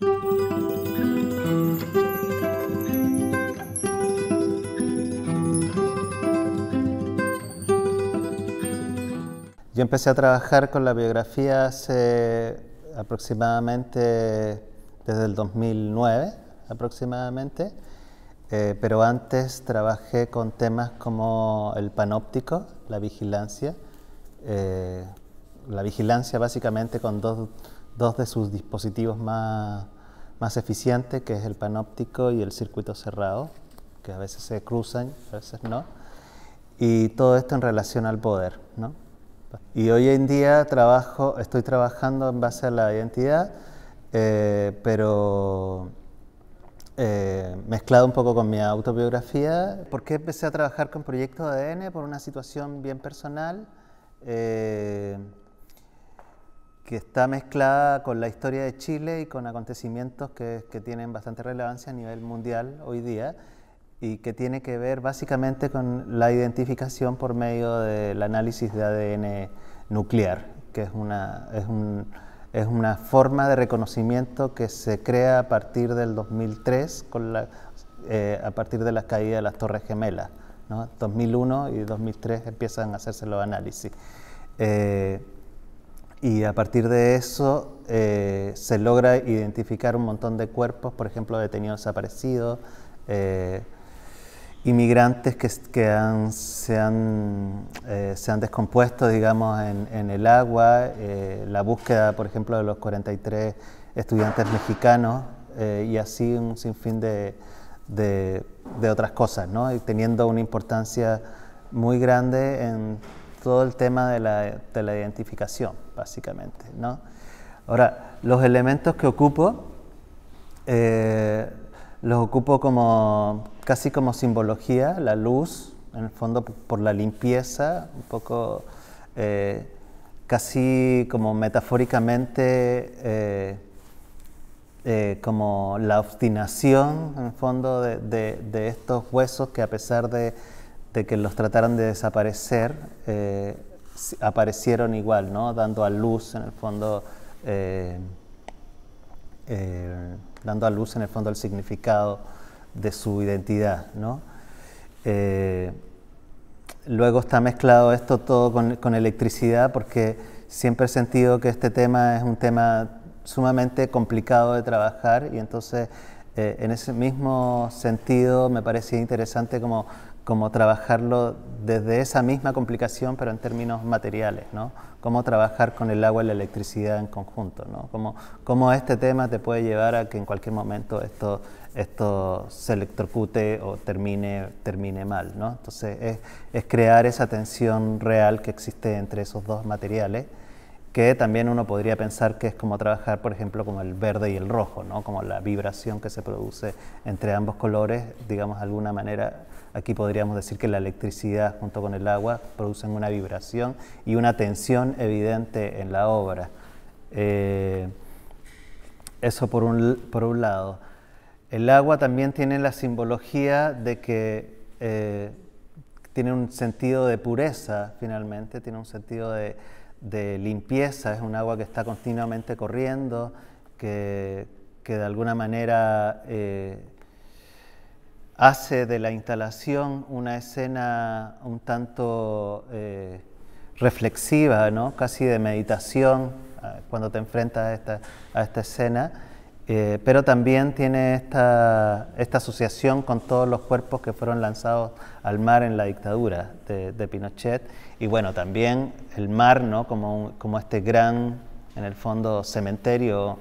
Yo empecé a trabajar con la biografía hace aproximadamente desde el 2009, aproximadamente, eh, pero antes trabajé con temas como el panóptico, la vigilancia, eh, la vigilancia básicamente con dos dos de sus dispositivos más, más eficientes, que es el panóptico y el circuito cerrado, que a veces se cruzan, a veces no, y todo esto en relación al poder. ¿no? Y hoy en día trabajo, estoy trabajando en base a la identidad, eh, pero eh, mezclado un poco con mi autobiografía. ¿Por qué empecé a trabajar con Proyecto ADN? Por una situación bien personal. Eh, que está mezclada con la historia de Chile y con acontecimientos que, tienen bastante relevancia a nivel mundial hoy día y que tiene que ver básicamente con la identificación por medio del análisis de ADN nuclear, que es una, es, un, es una forma de reconocimiento que se crea a partir del 2003, con la, eh, a partir de la caída de las Torres Gemelas. ¿no? 2001 y 2003 empiezan a hacerse los análisis. Eh, y a partir de eso eh, se logra identificar un montón de cuerpos, por ejemplo, detenidos desaparecidos, eh, inmigrantes que, que han, se, han, eh, se, han, descompuesto, digamos, en, el agua, la búsqueda, por ejemplo, de los 43 estudiantes mexicanos y así un sinfín de, otras cosas, ¿no? teniendo una importancia muy grande en todo el tema de la, identificación, básicamente. ¿no? Ahora, los elementos que ocupo, eh, los ocupo como casi como simbología, la luz, en el fondo por la limpieza, un poco eh, casi como metafóricamente, eh, como la obstinación, en el fondo, de estos huesos que a pesar de de que los trataran de desaparecer, eh, aparecieron igual, ¿no? dando a luz en el fondo. Eh, eh, dando a luz en el fondo el significado de su identidad. luego está mezclado esto todo con, con electricidad porque siempre he sentido que este tema es un tema sumamente complicado de trabajar y entonces eh, en ese mismo sentido me parecía interesante como, como trabajarlo desde esa misma complicación, pero en términos materiales, ¿no? Cómo trabajar con el agua y la electricidad en conjunto, ¿no? Cómo, este tema te puede llevar a que en cualquier momento esto, esto se electrocute o termine, termine mal, ¿no? Entonces es, es crear esa tensión real que existe entre esos dos materiales que también uno podría pensar que es como trabajar, por ejemplo, con el verde y el rojo, ¿no? como la vibración que se produce entre ambos colores, digamos, de alguna manera, aquí podríamos decir que la electricidad junto con el agua producen una vibración y una tensión evidente en la obra. Eh, eso por un, por un lado. El agua también tiene la simbología de que eh, tiene un sentido de pureza, finalmente, tiene un sentido de de limpieza, es un agua que está continuamente corriendo, que, de alguna manera eh, hace de la instalación una escena un tanto eh, reflexiva, ¿no? casi de meditación, ah, cuando te enfrentas a esta escena. Eh, pero también tiene esta, asociación con todos los cuerpos que fueron lanzados al mar en la dictadura de, Pinochet y bueno, también el mar ¿no? como, como este gran, en el fondo, cementerio.